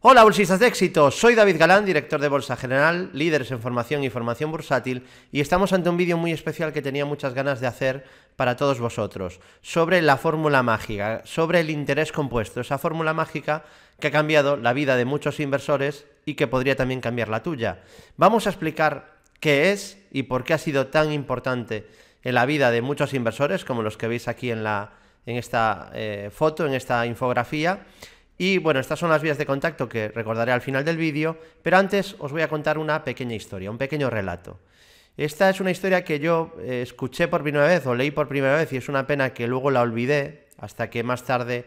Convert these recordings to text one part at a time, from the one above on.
Hola bolsistas de éxito, soy David Galán, director de Bolsa General, líderes en formación y formación bursátil, y estamos ante un vídeo muy especial que tenía muchas ganas de hacer para todos vosotros, sobre la fórmula mágica, sobre el interés compuesto, esa fórmula mágica que ha cambiado la vida de muchos inversores y que podría también cambiar la tuya. Vamos a explicar qué es y por qué ha sido tan importante en la vida de muchos inversores, como los que veis aquí en, la, en esta eh, foto, en esta infografía, y bueno, estas son las vías de contacto que recordaré al final del vídeo, pero antes os voy a contar una pequeña historia, un pequeño relato. Esta es una historia que yo eh, escuché por primera vez o leí por primera vez y es una pena que luego la olvidé hasta que más tarde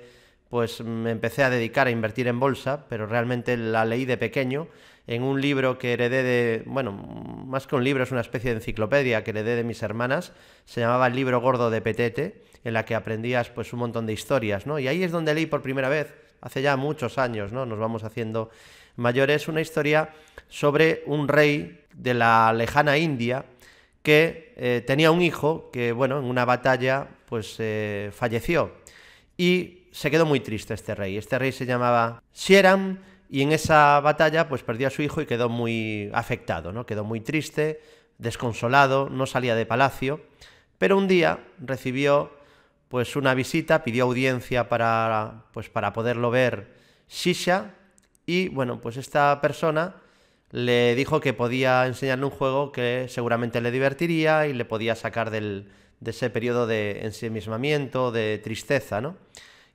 pues me empecé a dedicar a invertir en bolsa, pero realmente la leí de pequeño en un libro que heredé de, bueno, más que un libro es una especie de enciclopedia que heredé de mis hermanas, se llamaba El libro gordo de Petete, en la que aprendías pues un montón de historias, ¿no? Y ahí es donde leí por primera vez hace ya muchos años, ¿no? Nos vamos haciendo mayores, una historia sobre un rey de la lejana India que eh, tenía un hijo que, bueno, en una batalla, pues eh, falleció. Y se quedó muy triste este rey. Este rey se llamaba Sieram y en esa batalla, pues perdió a su hijo y quedó muy afectado, ¿no? Quedó muy triste, desconsolado, no salía de palacio. Pero un día recibió pues una visita, pidió audiencia para, pues para poderlo ver Shisha y bueno, pues esta persona le dijo que podía enseñarle un juego que seguramente le divertiría y le podía sacar de ese periodo de ensimismamiento, de tristeza, ¿no?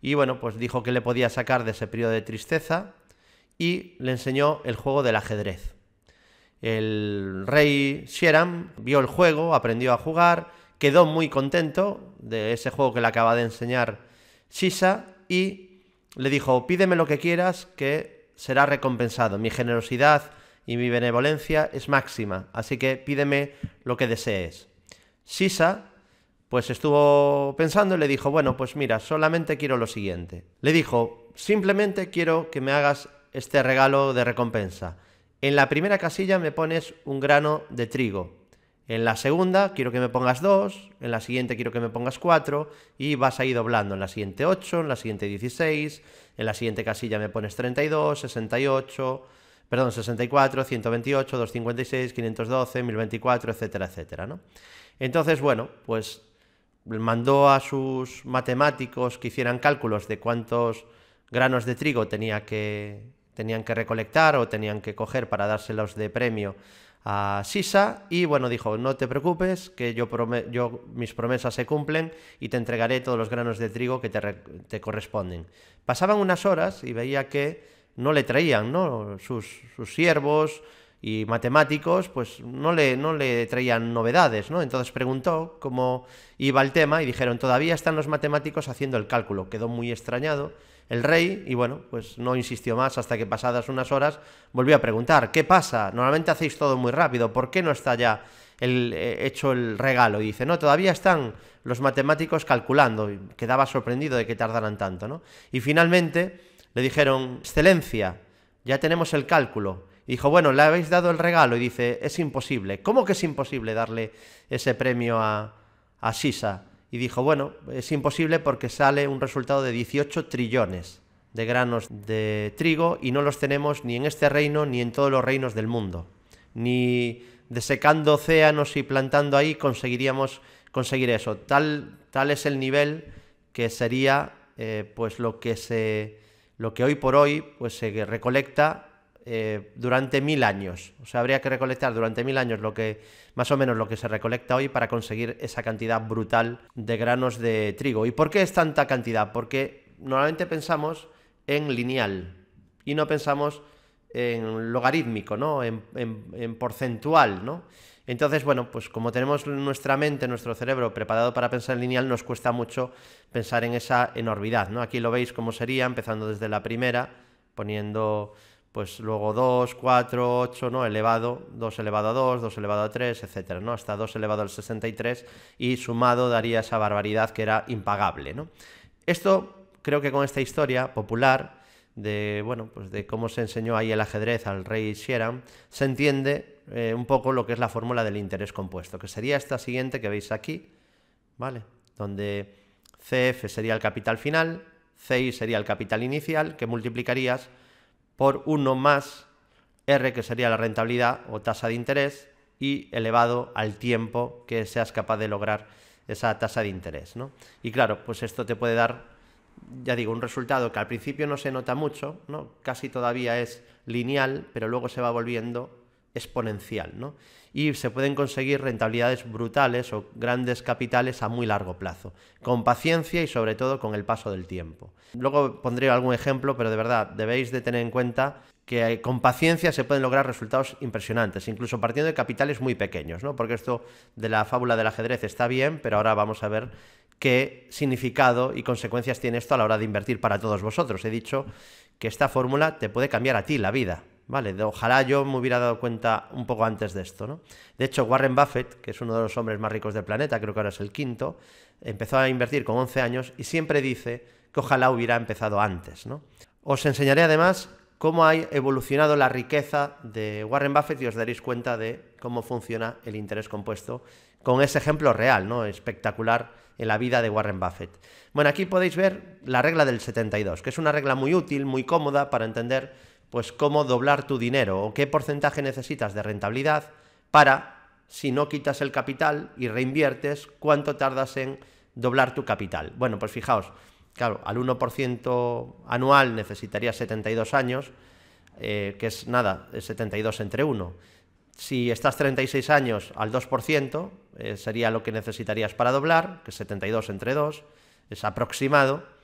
Y bueno, pues dijo que le podía sacar de ese periodo de tristeza y le enseñó el juego del ajedrez. El rey Shiram vio el juego, aprendió a jugar, quedó muy contento de ese juego que le acaba de enseñar Sisa y le dijo, pídeme lo que quieras, que será recompensado. Mi generosidad y mi benevolencia es máxima, así que pídeme lo que desees. Sisa pues estuvo pensando y le dijo, bueno, pues mira, solamente quiero lo siguiente. Le dijo, simplemente quiero que me hagas este regalo de recompensa. En la primera casilla me pones un grano de trigo, en la segunda quiero que me pongas 2, en la siguiente quiero que me pongas 4 y vas a doblando en la siguiente 8, en la siguiente 16, en la siguiente casilla me pones 32, 68, perdón, 64, 128, 256, 512, 1024, etcétera, etcétera, ¿no? Entonces, bueno, pues mandó a sus matemáticos que hicieran cálculos de cuántos granos de trigo tenía que, tenían que recolectar o tenían que coger para dárselos de premio a Sisa y bueno, dijo, no te preocupes, que yo, yo, mis promesas se cumplen y te entregaré todos los granos de trigo que te, corresponden. Pasaban unas horas y veía que no le traían, ¿no? Sus, sus siervos y matemáticos, pues no le, no le traían novedades, ¿no? Entonces preguntó cómo iba el tema y dijeron, todavía están los matemáticos haciendo el cálculo. Quedó muy extrañado el rey y bueno, pues no insistió más hasta que pasadas unas horas volvió a preguntar, ¿qué pasa? Normalmente hacéis todo muy rápido, ¿por qué no está ya el, eh, hecho el regalo? Y dice, no, todavía están los matemáticos calculando, quedaba sorprendido de que tardaran tanto, ¿no? Y finalmente le dijeron, excelencia, ya tenemos el cálculo. Y dijo, bueno, le habéis dado el regalo y dice, es imposible. ¿Cómo que es imposible darle ese premio a, a Sisa? y dijo, bueno, es imposible porque sale un resultado de 18 trillones de granos de trigo y no los tenemos ni en este reino ni en todos los reinos del mundo. Ni desecando océanos y plantando ahí conseguiríamos conseguir eso. Tal, tal es el nivel que sería eh, pues lo que se lo que hoy por hoy pues se recolecta eh, durante mil años. O sea, habría que recolectar durante mil años lo que, más o menos lo que se recolecta hoy para conseguir esa cantidad brutal de granos de trigo. ¿Y por qué es tanta cantidad? Porque normalmente pensamos en lineal y no pensamos en logarítmico, ¿no? En, porcentual, ¿no? Entonces, bueno, pues como tenemos nuestra mente, nuestro cerebro preparado para pensar en lineal, nos cuesta mucho pensar en esa enormidad, ¿no? Aquí lo veis cómo sería, empezando desde la primera, poniendo pues luego 2, 4, 8, ¿no? elevado, 2 elevado a 2, 2 elevado a 3, etcétera, ¿no? hasta 2 elevado al 63 y sumado daría esa barbaridad que era impagable. Esto creo que con esta historia popular de, bueno, pues de cómo se enseñó ahí el ajedrez al rey Sheeran, se entiende eh, un poco lo que es la fórmula del interés compuesto, que sería esta siguiente que veis aquí, ¿vale? Donde CF sería el capital final, CI sería el capital inicial, que multiplicarías por 1 más R, que sería la rentabilidad o tasa de interés, y elevado al tiempo que seas capaz de lograr esa tasa de interés. ¿no? Y claro, pues esto te puede dar, ya digo, un resultado que al principio no se nota mucho, ¿no? casi todavía es lineal, pero luego se va volviendo exponencial. ¿no? y se pueden conseguir rentabilidades brutales o grandes capitales a muy largo plazo, con paciencia y sobre todo con el paso del tiempo. Luego pondré algún ejemplo, pero de verdad debéis de tener en cuenta que con paciencia se pueden lograr resultados impresionantes, incluso partiendo de capitales muy pequeños, ¿no? Porque esto de la fábula del ajedrez está bien, pero ahora vamos a ver qué significado y consecuencias tiene esto a la hora de invertir para todos vosotros. He dicho que esta fórmula te puede cambiar a ti la vida vale, ojalá yo me hubiera dado cuenta un poco antes de esto, De hecho, Warren Buffett, que es uno de los hombres más ricos del planeta, creo que ahora es el quinto, empezó a invertir con 11 años y siempre dice que ojalá hubiera empezado antes, ¿no? Os enseñaré además cómo ha evolucionado la riqueza de Warren Buffett y os daréis cuenta de cómo funciona el interés compuesto con ese ejemplo real, ¿no? Espectacular en la vida de Warren Buffett. Bueno, aquí podéis ver la regla del 72, que es una regla muy útil, muy cómoda para entender pues cómo doblar tu dinero o qué porcentaje necesitas de rentabilidad para, si no quitas el capital y reinviertes, cuánto tardas en doblar tu capital. Bueno, pues fijaos, claro, al 1% anual necesitarías 72 años, eh, que es nada, 72 entre 1. Si estás 36 años al 2%, eh, sería lo que necesitarías para doblar, que es 72 entre 2, es aproximado.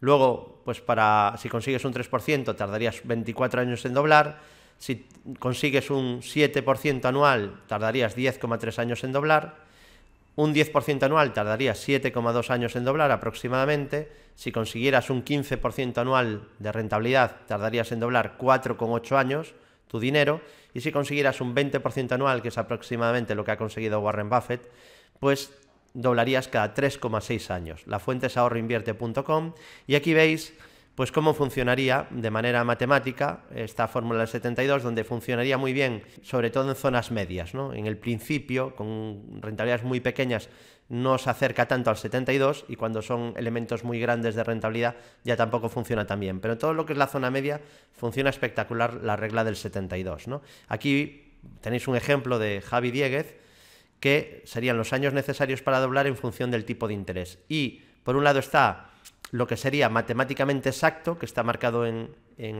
Luego, pues para si consigues un 3%, tardarías 24 años en doblar. Si consigues un 7% anual, tardarías 10,3 años en doblar. Un 10% anual tardaría 7,2 años en doblar aproximadamente. Si consiguieras un 15% anual de rentabilidad, tardarías en doblar 4,8 años tu dinero. Y si consiguieras un 20% anual, que es aproximadamente lo que ha conseguido Warren Buffett, pues doblarías cada 3,6 años. La fuente es ahorroinvierte.com y aquí veis pues cómo funcionaría de manera matemática esta fórmula del 72, donde funcionaría muy bien, sobre todo en zonas medias. ¿no? En el principio, con rentabilidades muy pequeñas, no se acerca tanto al 72 y cuando son elementos muy grandes de rentabilidad ya tampoco funciona tan bien. Pero todo lo que es la zona media funciona espectacular la regla del 72. ¿no? Aquí tenéis un ejemplo de Javi Dieguez, que serían los años necesarios para doblar en función del tipo de interés. Y por un lado está lo que sería matemáticamente exacto, que está marcado en,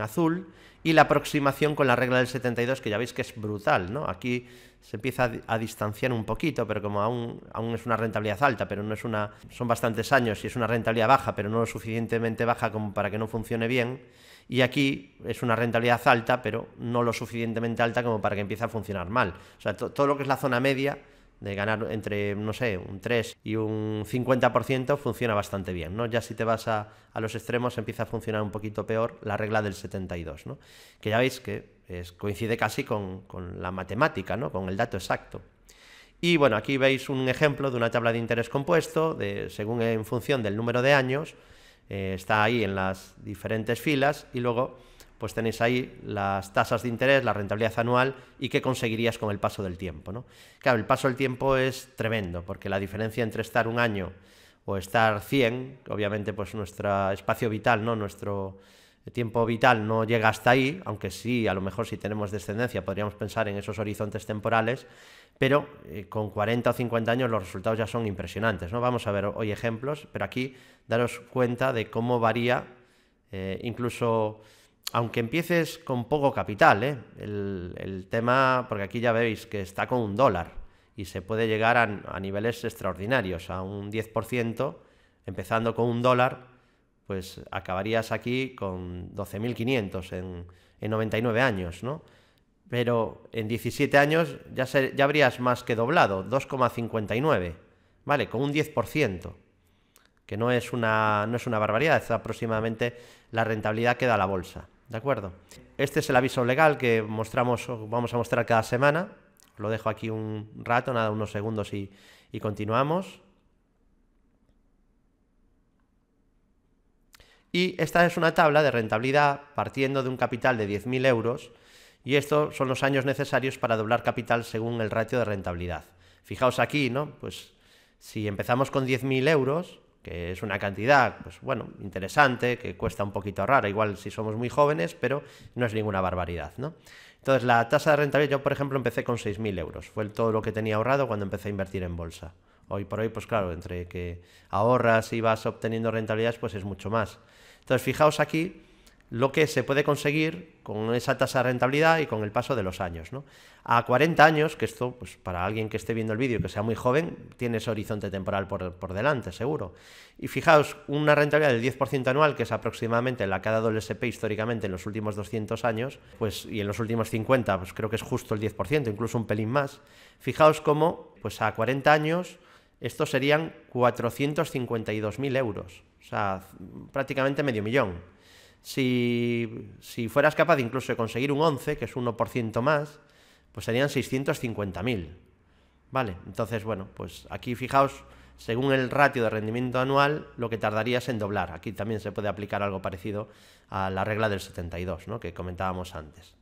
azul, y la aproximación con la regla del 72, que ya veis que es brutal, ¿no? Aquí se empieza a, distanciar un poquito, pero como aún, aún, es una rentabilidad alta, pero no es una... son bastantes años y es una rentabilidad baja, pero no lo suficientemente baja como para que no funcione bien, y aquí es una rentabilidad alta, pero no lo suficientemente alta como para que empiece a funcionar mal. O sea, todo lo que es la zona media de ganar entre, no sé, un 3 y un 50% funciona bastante bien, ¿no? Ya si te vas a, los extremos empieza a funcionar un poquito peor la regla del 72, ¿no? Que ya veis que coincide casi con, la matemática, ¿no? Con el dato exacto. Y bueno, aquí veis un ejemplo de una tabla de interés compuesto, de, según en función del número de años, eh, está ahí en las diferentes filas y luego pues tenéis ahí las tasas de interés, la rentabilidad anual y qué conseguirías con el paso del tiempo. ¿no? Claro, el paso del tiempo es tremendo, porque la diferencia entre estar un año o estar 100, obviamente pues nuestro espacio vital, ¿no? nuestro tiempo vital no llega hasta ahí, aunque sí, a lo mejor si tenemos descendencia podríamos pensar en esos horizontes temporales, pero eh, con 40 o 50 años los resultados ya son impresionantes. ¿no? Vamos a ver hoy ejemplos, pero aquí daros cuenta de cómo varía eh, incluso aunque empieces con poco capital, ¿eh? el, tema, porque aquí ya veis que está con un dólar y se puede llegar a, niveles extraordinarios, a un 10%, empezando con un dólar, pues acabarías aquí con 12.500 en, 99 años, ¿no? Pero en 17 años ya, ya habrías más que doblado, 2,59, ¿vale? Con un 10%, que no es, una, no es una barbaridad, es aproximadamente la rentabilidad que da la bolsa. ¿De acuerdo? Este es el aviso legal que mostramos, vamos a mostrar cada semana. Lo dejo aquí un rato, nada, unos segundos y, continuamos. Y esta es una tabla de rentabilidad partiendo de un capital de 10.000 euros y estos son los años necesarios para doblar capital según el ratio de rentabilidad. Fijaos aquí, ¿no? Pues si empezamos con 10.000 euros, que es una cantidad, pues bueno, interesante, que cuesta un poquito ahorrar, igual si somos muy jóvenes, pero no es ninguna barbaridad, ¿no? Entonces, la tasa de rentabilidad, yo por ejemplo empecé con 6.000 euros, fue todo lo que tenía ahorrado cuando empecé a invertir en bolsa. Hoy por hoy, pues claro, entre que ahorras y vas obteniendo rentabilidades, pues es mucho más. Entonces, fijaos aquí lo que se puede conseguir con esa tasa de rentabilidad y con el paso de los años. ¿no? A 40 años, que esto, pues para alguien que esté viendo el vídeo, que sea muy joven, tiene ese horizonte temporal por, por delante, seguro. Y fijaos, una rentabilidad del 10% anual, que es aproximadamente la que ha dado el SP históricamente en los últimos 200 años, pues, y en los últimos 50, pues creo que es justo el 10%, incluso un pelín más. Fijaos cómo, pues a 40 años, estos serían 452.000 euros, o sea, prácticamente medio millón. Si, fueras capaz incluso de conseguir un 11, que es 1% más, pues serían 650.000. Vale, entonces, bueno, pues aquí fijaos, según el ratio de rendimiento anual, lo que tardarías en doblar. Aquí también se puede aplicar algo parecido a la regla del 72, ¿no? que comentábamos antes.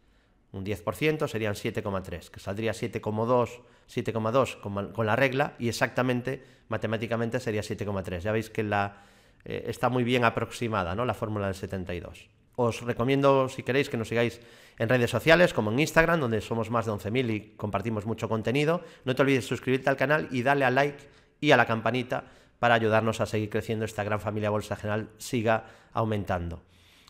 Un 10% serían 7,3, que saldría 7,2, 7,2 con la regla y exactamente, matemáticamente, sería 7,3. Ya veis que la eh, está muy bien aproximada, ¿no? La fórmula del 72. Os recomiendo, si queréis, que nos sigáis en redes sociales, como en Instagram, donde somos más de 11.000 y compartimos mucho contenido. No te olvides suscribirte al canal y darle a like y a la campanita para ayudarnos a seguir creciendo esta gran familia Bolsa General siga aumentando.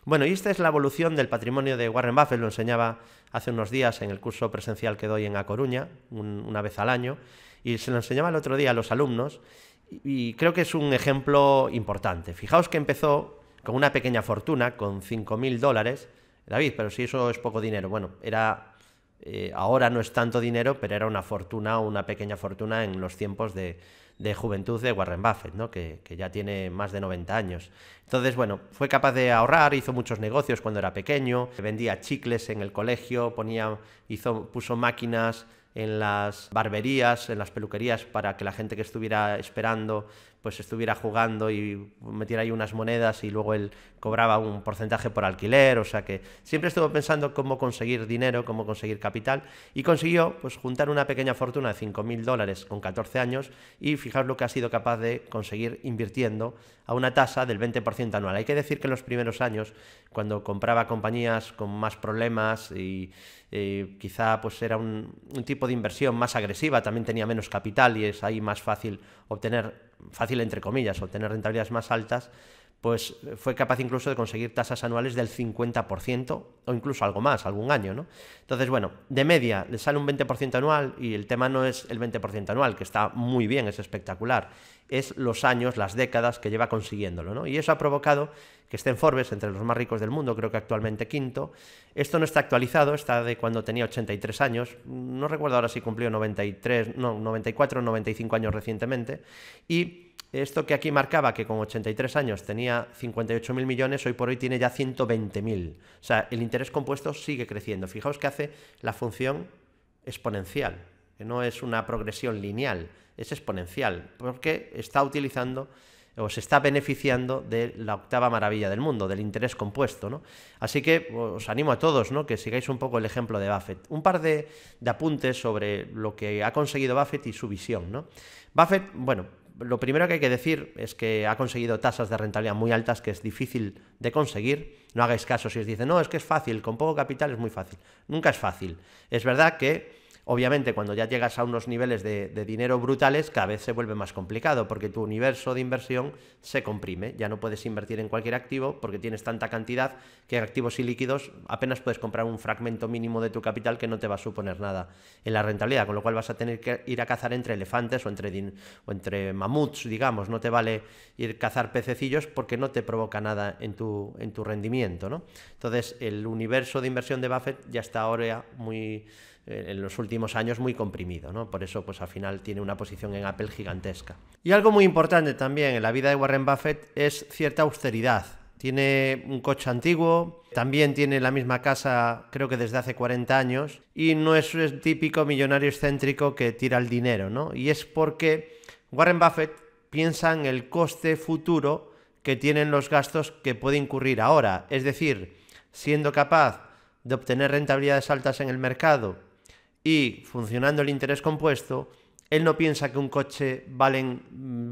Bueno, y esta es la evolución del patrimonio de Warren Buffett, lo enseñaba hace unos días en el curso presencial que doy en A Coruña, una vez al año, y se lo enseñaba el otro día a los alumnos, y creo que es un ejemplo importante. Fijaos que empezó con una pequeña fortuna, con 5.000 dólares. David, pero si eso es poco dinero. Bueno, era eh, ahora no es tanto dinero, pero era una fortuna, una pequeña fortuna en los tiempos de, de juventud de Warren Buffett, ¿no? que, ya tiene más de 90 años. Entonces, bueno, fue capaz de ahorrar, hizo muchos negocios cuando era pequeño, vendía chicles en el colegio, ponía, hizo, puso máquinas en las barberías, en las peluquerías, para que la gente que estuviera esperando pues estuviera jugando y metiera ahí unas monedas y luego él cobraba un porcentaje por alquiler, o sea que siempre estuvo pensando cómo conseguir dinero, cómo conseguir capital y consiguió pues juntar una pequeña fortuna de 5.000 dólares con 14 años y fijaos lo que ha sido capaz de conseguir invirtiendo a una tasa del 20% anual. Hay que decir que en los primeros años, cuando compraba compañías con más problemas y eh, quizá pues era un, un tipo de inversión más agresiva, también tenía menos capital y es ahí más fácil obtener fácil entre comillas, obtener rentabilidades más altas, pues eh, fue capaz incluso de conseguir tasas anuales del 50% o incluso algo más, algún año, ¿no? Entonces, bueno, de media le sale un 20% anual y el tema no es el 20% anual, que está muy bien, es espectacular es los años, las décadas que lleva consiguiéndolo. Y eso ha provocado que esté en Forbes entre los más ricos del mundo, creo que actualmente quinto. Esto no está actualizado, está de cuando tenía 83 años, no recuerdo ahora si cumplió 93, no, 94 95 años recientemente. Y esto que aquí marcaba que con 83 años tenía 58.000 millones, hoy por hoy tiene ya 120.000. O sea, el interés compuesto sigue creciendo. Fijaos que hace la función exponencial no es una progresión lineal, es exponencial, porque está utilizando o se está beneficiando de la octava maravilla del mundo, del interés compuesto. Así que os animo a todos ¿no? que sigáis un poco el ejemplo de Buffett. Un par de, apuntes sobre lo que ha conseguido Buffett y su visión. ¿no? Buffett, bueno, lo primero que hay que decir es que ha conseguido tasas de rentabilidad muy altas que es difícil de conseguir. No hagáis caso si os dicen, no, es que es fácil, con poco capital es muy fácil. Nunca es fácil. Es verdad que obviamente cuando ya llegas a unos niveles de, dinero brutales, cada vez se vuelve más complicado porque tu universo de inversión se comprime. Ya no puedes invertir en cualquier activo porque tienes tanta cantidad que activos y líquidos apenas puedes comprar un fragmento mínimo de tu capital que no te va a suponer nada en la rentabilidad, con lo cual vas a tener que ir a cazar entre elefantes o entre, o entre mamuts, digamos. No te vale ir a cazar pececillos porque no te provoca nada en tu, en tu rendimiento. ¿no? Entonces, el universo de inversión de Buffett ya está ahora muy eh, en los últimos años muy comprimido, ¿no? Por eso, pues al final tiene una posición en Apple gigantesca. Y algo muy importante también en la vida de Warren Buffett es cierta austeridad. Tiene un coche antiguo, también tiene la misma casa creo que desde hace 40 años y no es el típico millonario excéntrico que tira el dinero, ¿no? Y es porque Warren Buffett piensa en el coste futuro que tienen los gastos que puede incurrir ahora, es decir, siendo capaz de obtener rentabilidades altas en el mercado y funcionando el interés compuesto, él no piensa que un coche valen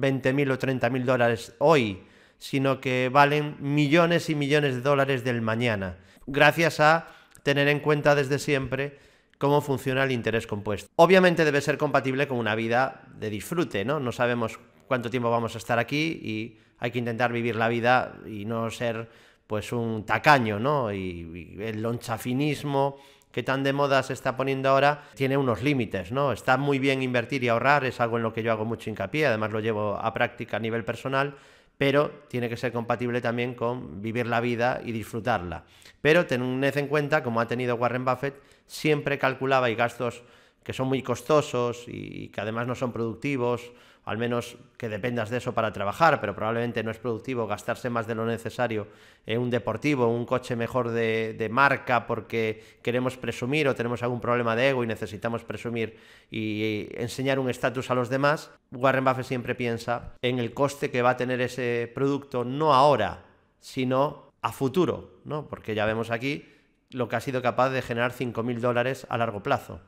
20.000 o 30.000 dólares hoy, sino que valen millones y millones de dólares del mañana, gracias a tener en cuenta desde siempre cómo funciona el interés compuesto. Obviamente debe ser compatible con una vida de disfrute, ¿no? No sabemos cuánto tiempo vamos a estar aquí y hay que intentar vivir la vida y no ser pues un tacaño, ¿no? Y, y el lonchafinismo que tan de moda se está poniendo ahora, tiene unos límites, ¿no? Está muy bien invertir y ahorrar, es algo en lo que yo hago mucho hincapié, además lo llevo a práctica a nivel personal, pero tiene que ser compatible también con vivir la vida y disfrutarla. Pero tened en cuenta, como ha tenido Warren Buffett, siempre calculaba y gastos que son muy costosos y que además no son productivos al menos que dependas de eso para trabajar, pero probablemente no es productivo gastarse más de lo necesario en un deportivo, un coche mejor de, marca porque queremos presumir o tenemos algún problema de ego y necesitamos presumir y enseñar un estatus a los demás, Warren Buffett siempre piensa en el coste que va a tener ese producto no ahora, sino a futuro, ¿no? Porque ya vemos aquí lo que ha sido capaz de generar 5.000 dólares a largo plazo.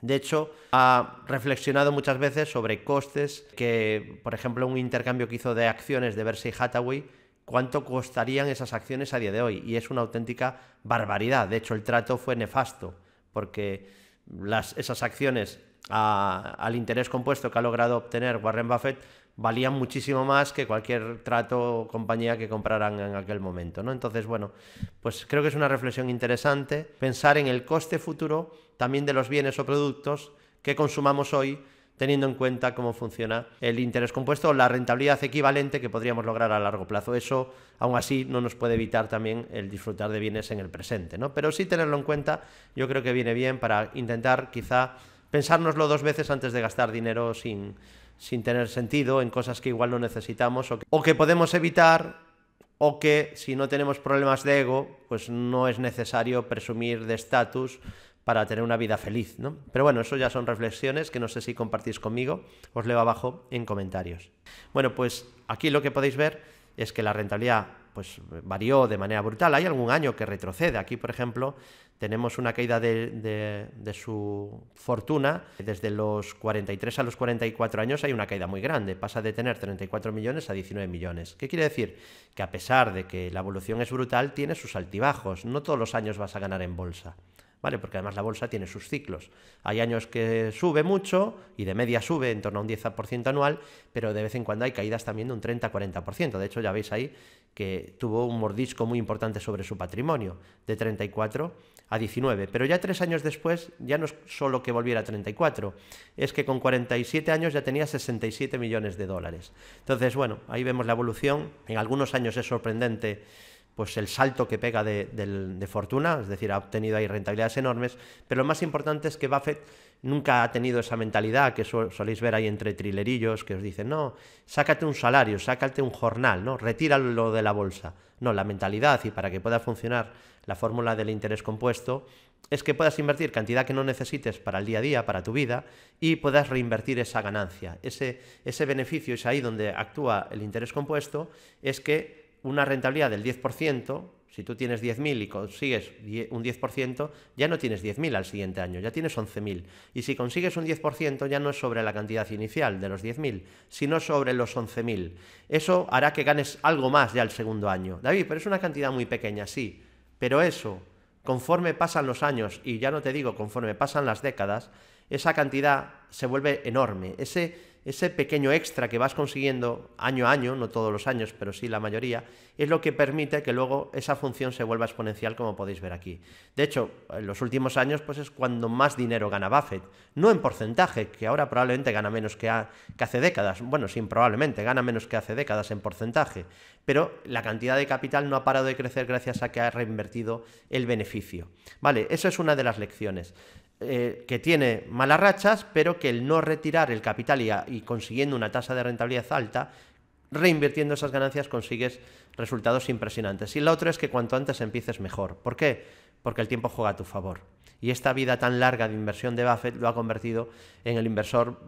De hecho, ha reflexionado muchas veces sobre costes que, por ejemplo, un intercambio que hizo de acciones de Berkshire Hathaway, cuánto costarían esas acciones a día de hoy. Y es una auténtica barbaridad. De hecho, el trato fue nefasto, porque esas acciones al interés compuesto que ha logrado obtener Warren Buffett valían muchísimo más que cualquier trato o compañía que compraran en aquel momento. ¿no? Entonces, bueno, pues creo que es una reflexión interesante pensar en el coste futuro también de los bienes o productos que consumamos hoy teniendo en cuenta cómo funciona el interés compuesto o la rentabilidad equivalente que podríamos lograr a largo plazo. Eso, aún así, no nos puede evitar también el disfrutar de bienes en el presente, ¿no? Pero sí tenerlo en cuenta, yo creo que viene bien para intentar quizá pensárnoslo dos veces antes de gastar dinero sin, sin tener sentido en cosas que igual no necesitamos o que, o que podemos evitar o que si no tenemos problemas de ego, pues no es necesario presumir de estatus para tener una vida feliz, ¿no? Pero bueno, eso ya son reflexiones que no sé si compartís conmigo, os leo abajo en comentarios. Bueno, pues aquí lo que podéis ver es que la rentabilidad pues varió de manera brutal. Hay algún año que retrocede. Aquí, por ejemplo, tenemos una caída de, de, su fortuna. Desde los 43 a los 44 años hay una caída muy grande. Pasa de tener 34 millones a 19 millones. ¿Qué quiere decir? Que a pesar de que la evolución es brutal, tiene sus altibajos. No todos los años vas a ganar en bolsa. Porque además la bolsa tiene sus ciclos. Hay años que sube mucho y de media sube en torno a un 10% anual, pero de vez en cuando hay caídas también de un 30-40%. De hecho, ya veis ahí que tuvo un mordisco muy importante sobre su patrimonio, de 34 a 19. Pero ya tres años después, ya no es solo que volviera a 34, es que con 47 años ya tenía 67 millones de dólares. Entonces, bueno, ahí vemos la evolución. En algunos años es sorprendente pues el salto que pega de, fortuna, es decir, ha obtenido ahí rentabilidades enormes, pero lo más importante es que Buffett nunca ha tenido esa mentalidad que soléis ver ahí entre trilerillos que os dicen, no, sácate un salario, sácate un jornal, ¿no? retíralo de la bolsa. No, la mentalidad y para que pueda funcionar la fórmula del interés compuesto es que puedas invertir cantidad que no necesites para el día a día, para tu vida, y puedas reinvertir esa ganancia. Ese, ese beneficio es ahí donde actúa el interés compuesto, es que una rentabilidad del 10%, si tú tienes 10.000 y consigues un 10%, ya no tienes 10.000 al siguiente año, ya tienes 11.000. Y si consigues un 10%, ya no es sobre la cantidad inicial de los 10.000, sino sobre los 11.000. Eso hará que ganes algo más ya el segundo año. David, pero es una cantidad muy pequeña, sí. Pero eso, conforme pasan los años, y ya no te digo conforme pasan las décadas, esa cantidad se vuelve enorme. Ese ese pequeño extra que vas consiguiendo año a año, no todos los años, pero sí la mayoría, es lo que permite que luego esa función se vuelva exponencial, como podéis ver aquí. De hecho, en los últimos años pues es cuando más dinero gana Buffett, no en porcentaje, que ahora probablemente gana menos que, hace décadas, bueno, sí, probablemente, gana menos que hace décadas en porcentaje, pero la cantidad de capital no ha parado de crecer gracias a que ha reinvertido el beneficio. Vale, eso es una de las lecciones. Eh, que tiene malas rachas, pero que el no retirar el capital y, consiguiendo una tasa de rentabilidad alta, reinvirtiendo esas ganancias consigues resultados impresionantes. Y la otra es que cuanto antes empieces mejor. ¿Por qué? Porque el tiempo juega a tu favor. Y esta vida tan larga de inversión de Buffett lo ha convertido en el inversor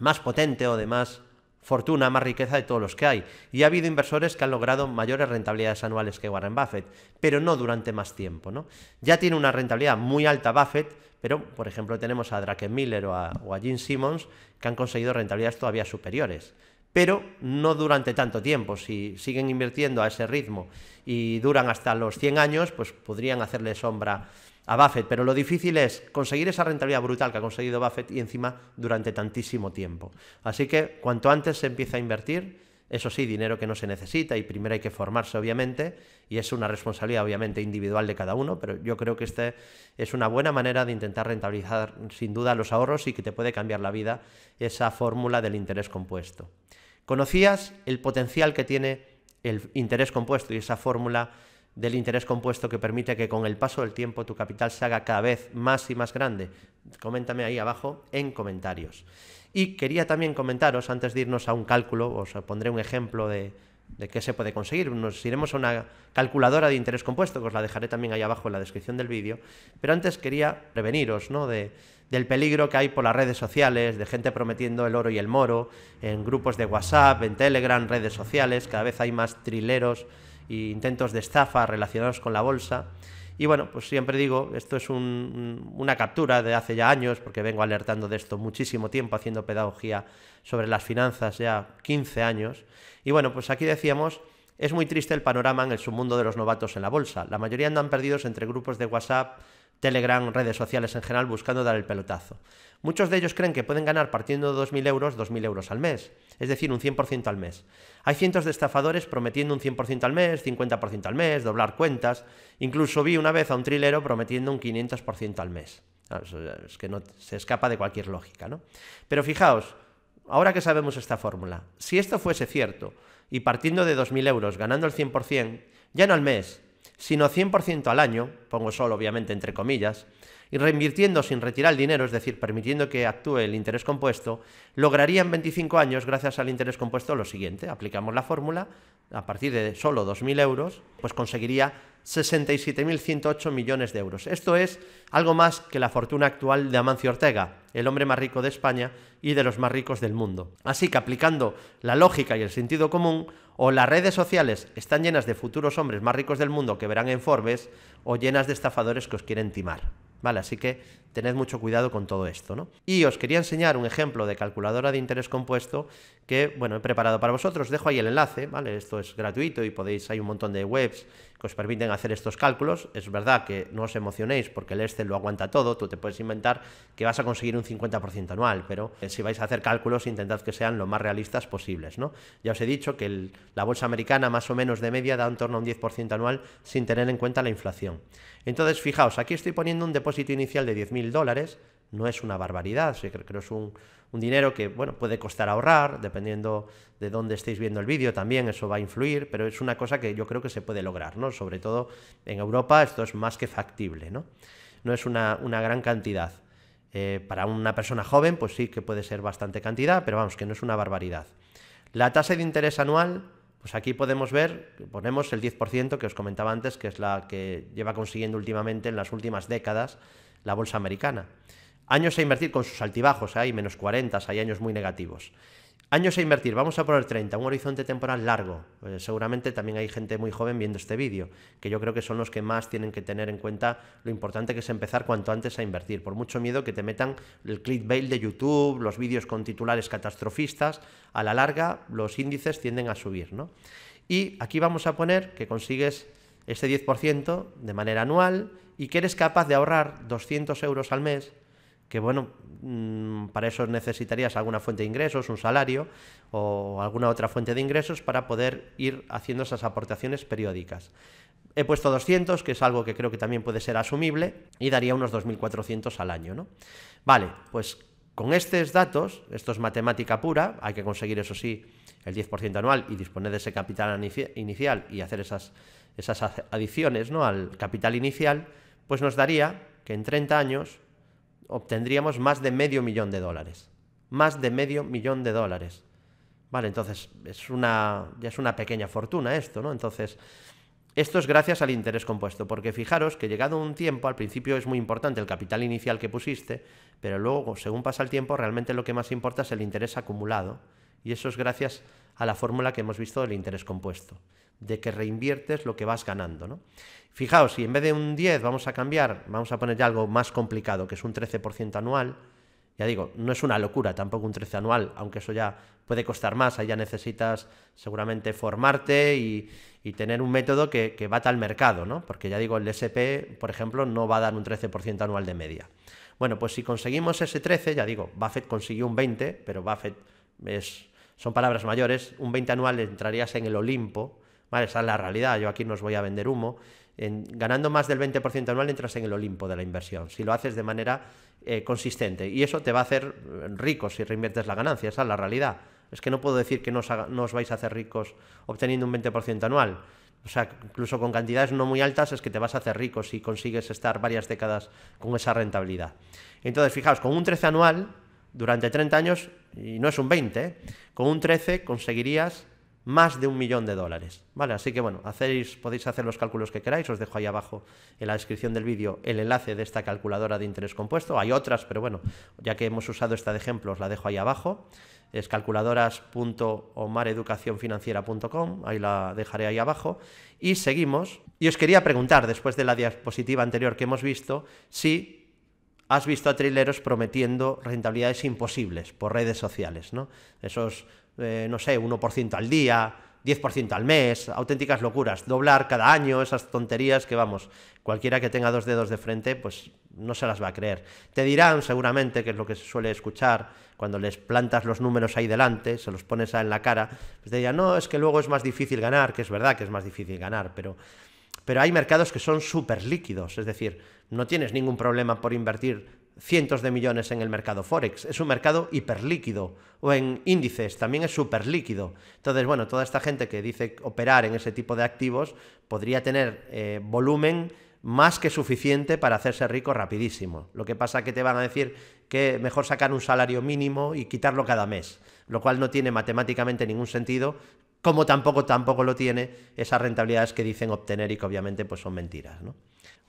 más potente o de más fortuna, más riqueza de todos los que hay. Y ha habido inversores que han logrado mayores rentabilidades anuales que Warren Buffett, pero no durante más tiempo. ¿no? Ya tiene una rentabilidad muy alta Buffett, pero, por ejemplo, tenemos a Draken Miller o a Gene Simmons que han conseguido rentabilidades todavía superiores. Pero no durante tanto tiempo. Si siguen invirtiendo a ese ritmo y duran hasta los 100 años, pues podrían hacerle sombra a Buffett. Pero lo difícil es conseguir esa rentabilidad brutal que ha conseguido Buffett y encima durante tantísimo tiempo. Así que cuanto antes se empieza a invertir, eso sí, dinero que no se necesita y primero hay que formarse, obviamente, y es una responsabilidad, obviamente, individual de cada uno, pero yo creo que esta es una buena manera de intentar rentabilizar, sin duda, los ahorros y que te puede cambiar la vida esa fórmula del interés compuesto. ¿Conocías el potencial que tiene el interés compuesto y esa fórmula del interés compuesto que permite que con el paso del tiempo tu capital se haga cada vez más y más grande? Coméntame ahí abajo en comentarios. Y quería también comentaros, antes de irnos a un cálculo, os pondré un ejemplo de, qué se puede conseguir. Nos iremos a una calculadora de interés compuesto, que os la dejaré también ahí abajo en la descripción del vídeo. Pero antes quería preveniros ¿no? del peligro que hay por las redes sociales, de gente prometiendo el oro y el moro, en grupos de WhatsApp, en Telegram, redes sociales, cada vez hay más trileros e intentos de estafa relacionados con la bolsa. Y bueno, pues siempre digo, esto es una captura de hace ya años, porque vengo alertando de esto muchísimo tiempo, haciendo pedagogía sobre las finanzas ya 15 años. Y bueno, pues aquí decíamos... Es muy triste el panorama en el submundo de los novatos en la bolsa. La mayoría andan perdidos entre grupos de WhatsApp, Telegram, redes sociales en general, buscando dar el pelotazo. Muchos de ellos creen que pueden ganar partiendo de 2.000 euros 2.000 euros al mes, es decir, un 100% al mes. Hay cientos de estafadores prometiendo un 100% al mes, 50% al mes, doblar cuentas. Incluso vi una vez a un trilero prometiendo un 500% al mes. Ah, es que no se escapa de cualquier lógica, ¿no? Pero fijaos, ahora que sabemos esta fórmula, si esto fuese cierto y partiendo de 2.000 euros ganando el 100%, ya no al mes, sino 100% al año, pongo solo obviamente entre comillas, y reinvirtiendo sin retirar el dinero, es decir, permitiendo que actúe el interés compuesto, lograría en 25 años, gracias al interés compuesto, lo siguiente. Aplicamos la fórmula, a partir de solo 2.000 euros, pues conseguiría 67.108 millones de euros. Esto es algo más que la fortuna actual de Amancio Ortega, el hombre más rico de España y de los más ricos del mundo. Así que aplicando la lógica y el sentido común, o las redes sociales están llenas de futuros hombres más ricos del mundo que verán en Forbes, o llenas de estafadores que os quieren timar. Así que tened mucho cuidado con todo esto, Y os quería enseñar un ejemplo de calculadora de interés compuesto que bueno, he preparado para vosotros. Dejo ahí el enlace, ¿vale? Esto es gratuito y podéis, hay un montón de webs que os permiten hacer estos cálculos. Es verdad que no os emocionéis porque el Excel lo aguanta todo, tú te puedes inventar que vas a conseguir un 50% anual, pero eh, si vais a hacer cálculos intentad que sean lo más realistas posibles, ¿no? Ya os he dicho que la bolsa americana más o menos de media da en torno a un 10% anual sin tener en cuenta la inflación. Entonces, fijaos, aquí estoy poniendo un depósito inicial de 10.000 dólares, no es una barbaridad, creo que es un, dinero que bueno, puede costar ahorrar, dependiendo de dónde estéis viendo el vídeo también, eso va a influir, pero es una cosa que yo creo que se puede lograr, ¿no? Sobre todo en Europa esto es más que factible, ¿no? No es una, una gran cantidad. Eh, para una persona joven, pues sí que puede ser bastante cantidad, pero vamos, que no es una barbaridad. La tasa de interés anual, pues aquí podemos ver, ponemos el 10% que os comentaba antes, que es la que lleva consiguiendo últimamente en las últimas décadas la bolsa americana. Años a invertir con sus altibajos, hay menos 40, hay años muy negativos. Años a invertir, vamos a poner 30, un horizonte temporal largo. Eh, seguramente también hay gente muy joven viendo este vídeo, que yo creo que son los que más tienen que tener en cuenta lo importante que es empezar cuanto antes a invertir, por mucho miedo que te metan el clickbait de YouTube, los vídeos con titulares catastrofistas, a la larga los índices tienden a subir. ¿no? Y aquí vamos a poner que consigues este 10% de manera anual y que eres capaz de ahorrar 200 euros al mes que bueno, mm, para eso necesitarías alguna fuente de ingresos, un salario o alguna otra fuente de ingresos para poder ir haciendo esas aportaciones periódicas. He puesto 200, que es algo que creo que también puede ser asumible, y daría unos 2.400 al año. ¿no? Vale, pues con estos datos, esto es matemática pura, hay que conseguir eso sí el 10% anual y disponer de ese capital inicial y hacer esas, esas adiciones ¿no? al capital inicial, pues nos daría que en 30 años obtendríamos más de medio millón de dólares. Más de medio millón de dólares. Vale, entonces es una, ya es una pequeña fortuna esto, ¿no? Entonces, esto es gracias al interés compuesto, porque fijaros que llegado un tiempo, al principio es muy importante el capital inicial que pusiste, pero luego, según pasa el tiempo, realmente lo que más importa es el interés acumulado, y eso es gracias a la fórmula que hemos visto del interés compuesto de que reinviertes lo que vas ganando. Fijaos, si en vez de un 10 vamos a cambiar, vamos a poner ya algo más complicado, que es un 13% anual, ya digo, no es una locura tampoco un 13 anual, aunque eso ya puede costar más, ahí ya necesitas seguramente formarte y, tener un método que, que bata al mercado, ¿no? Porque ya digo, el SP, por ejemplo, no va a dar un 13% anual de media. Bueno, pues si conseguimos ese 13, ya digo, Buffett consiguió un 20, pero Buffett es, son palabras mayores, un 20 anual entrarías en el Olimpo esa es la realidad, yo aquí no os voy a vender humo. ganando más del 20% anual entras en el Olimpo de la inversión, si lo haces de manera eh, consistente. Y eso te va a hacer rico si reinviertes la ganancia, esa es la realidad. Es que no puedo decir que no os, vais a hacer ricos obteniendo un 20% anual. O sea, incluso con cantidades no muy altas es que te vas a hacer rico si consigues estar varias décadas con esa rentabilidad. Entonces, fijaos, con un 13 anual, durante 30 años, y no es un 20, ¿eh? con un 13 conseguirías más de un millón de dólares. ¿Vale? Así que bueno, podéis hacer los cálculos que queráis. Os dejo ahí abajo en la descripción del vídeo el enlace de esta calculadora de interés compuesto. Hay otras, pero bueno, ya que hemos usado esta de ejemplo, os la dejo ahí abajo. Es calculadoras.omareducacionfinanciera.com, ahí la dejaré ahí abajo. Y seguimos. Y os quería preguntar, después de la diapositiva anterior que hemos visto, si has visto a trileros prometiendo rentabilidades imposibles por redes sociales, ¿no? Esos eh, no sé, 1% al día, 10% al mes, auténticas locuras, doblar cada año, esas tonterías que vamos, cualquiera que tenga dos dedos de frente, pues no se las va a creer. Te dirán seguramente, que es lo que se suele escuchar, cuando les plantas los números ahí delante, se los pones en la cara, pues te dirán, no, es que luego es más difícil ganar, que es verdad que es más difícil ganar, pero, pero hay mercados que son súper líquidos, es decir, no tienes ningún problema por invertir cientos de millones en el mercado Forex. Es un mercado hiperlíquido o en índices también es superlíquido, Entonces, bueno, toda esta gente que dice operar en ese tipo de activos podría tener eh, volumen más que suficiente para hacerse rico rapidísimo. Lo que pasa es que te van a decir que mejor sacar un salario mínimo y quitarlo cada mes, lo cual no tiene matemáticamente ningún sentido, como tampoco tampoco lo tiene esas rentabilidades que dicen obtener y que obviamente pues son mentiras,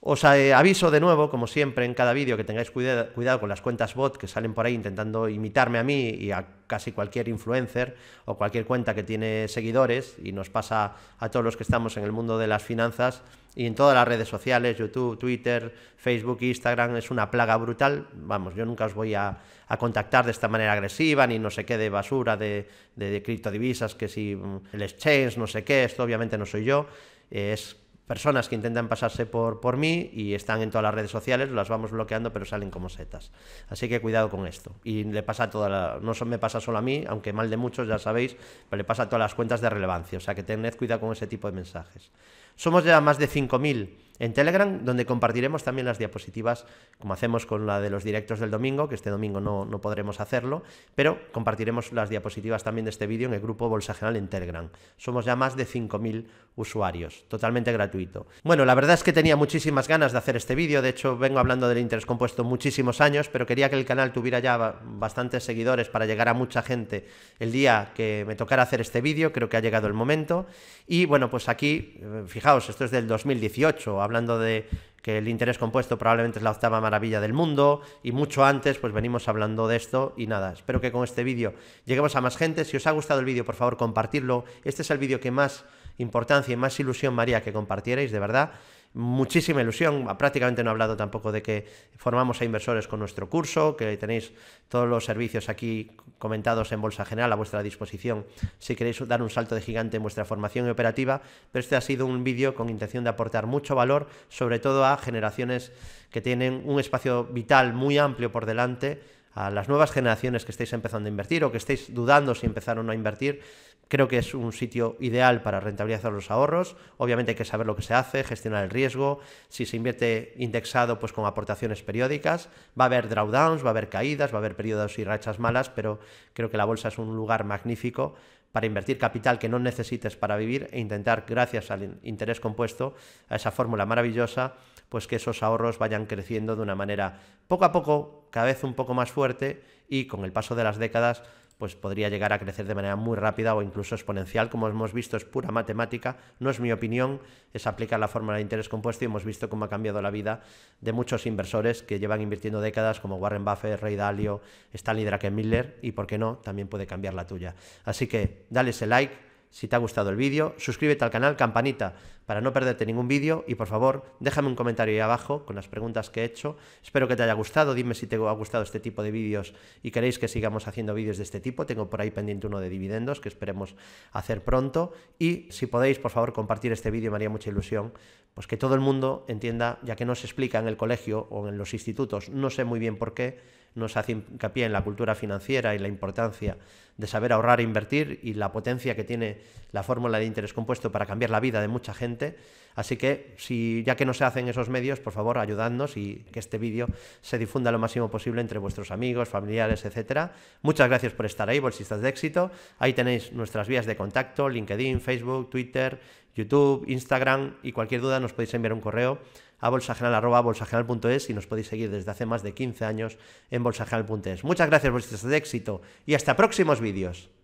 os eh, aviso de nuevo, como siempre en cada vídeo, que tengáis cuidado con las cuentas bot que salen por ahí intentando imitarme a mí y a casi cualquier influencer o cualquier cuenta que tiene seguidores y nos pasa a todos los que estamos en el mundo de las finanzas y en todas las redes sociales, YouTube, Twitter, Facebook, Instagram, es una plaga brutal. Vamos, yo nunca os voy a, contactar de esta manera agresiva ni no sé qué de basura de, de, de criptodivisas, que si mm, el exchange, no sé qué, esto obviamente no soy yo. es personas que intentan pasarse por, por mí y están en todas las redes sociales, las vamos bloqueando, pero salen como setas. Así que cuidado con esto. Y le pasa a toda no me pasa solo a mí, aunque mal de muchos, ya sabéis, pero le pasa a todas las cuentas de relevancia. O sea que tened cuidado con ese tipo de mensajes. Somos ya más de 5.000 en Telegram, donde compartiremos también las diapositivas, como hacemos con la de los directos del domingo, que este domingo no, podremos hacerlo, pero compartiremos las diapositivas también de este vídeo en el grupo Bolsa General en Telegram. Somos ya más de 5.000 usuarios, totalmente gratuito. Bueno, la verdad es que tenía muchísimas ganas de hacer este vídeo, de hecho vengo hablando del interés compuesto muchísimos años, pero quería que el canal tuviera ya bastantes seguidores para llegar a mucha gente el día que me tocara hacer este vídeo, creo que ha llegado el momento. Y bueno, pues aquí, eh, fijaos, esto es del 2018, hablando de que el interés compuesto probablemente es la octava maravilla del mundo y mucho antes pues venimos hablando de esto y nada, espero que con este vídeo lleguemos a más gente, si os ha gustado el vídeo por favor compartirlo, este es el vídeo que más importancia y más ilusión María que compartierais, de verdad muchísima ilusión. Ah, prácticamente no he hablado tampoco de que formamos a inversores con nuestro curso, que tenéis todos los servicios aquí comentados en Bolsa General a vuestra disposición si queréis dar un salto de gigante en vuestra formación y operativa. Pero este ha sido un vídeo con intención de aportar mucho valor, sobre todo a generaciones que tienen un espacio vital muy amplio por delante a las nuevas generaciones que estáis empezando a invertir o que estáis dudando si empezar o no a invertir, Creo que es un sitio ideal para rentabilizar los ahorros. Obviamente hay que saber lo que se hace, gestionar el riesgo. Si se invierte indexado, pues con aportaciones periódicas. Va a haber drawdowns, va a haber caídas, va a haber periodos y rachas malas, pero creo que la bolsa es un lugar magnífico para invertir capital que no necesites para vivir e intentar, gracias al interés compuesto, a esa fórmula maravillosa, pues que esos ahorros vayan creciendo de una manera poco a poco, cada vez un poco más fuerte y con el paso de las décadas pues podría llegar a crecer de manera muy rápida o incluso exponencial. Como hemos visto, es pura matemática, no es mi opinión, es aplicar la fórmula de interés compuesto y hemos visto cómo ha cambiado la vida de muchos inversores que llevan invirtiendo décadas, como Warren Buffett, Ray Dalio, Stanley Miller. y por qué no, también puede cambiar la tuya. Así que dale ese like si te ha gustado el vídeo, suscríbete al canal, campanita, para no perderte ningún vídeo y por favor déjame un comentario ahí abajo con las preguntas que he hecho. Espero que te haya gustado, dime si te ha gustado este tipo de vídeos y queréis que sigamos haciendo vídeos de este tipo. Tengo por ahí pendiente uno de dividendos que esperemos hacer pronto y si podéis por favor compartir este vídeo, me haría mucha ilusión, pues que todo el mundo entienda, ya que no se explica en el colegio o en los institutos, no sé muy bien por qué, nos hace hincapié en la cultura financiera y la importancia de saber ahorrar e invertir y la potencia que tiene la fórmula de interés compuesto para cambiar la vida de mucha gente. Así que, si ya que no se hacen esos medios, por favor, ayudadnos y que este vídeo se difunda lo máximo posible entre vuestros amigos, familiares, etcétera. Muchas gracias por estar ahí, bolsistas de éxito. Ahí tenéis nuestras vías de contacto, LinkedIn, Facebook, Twitter, YouTube, Instagram y cualquier duda nos podéis enviar un correo a bolsageral.es y nos podéis seguir desde hace más de 15 años en bolsajeral.es. Muchas gracias por de éxito y hasta próximos vídeos.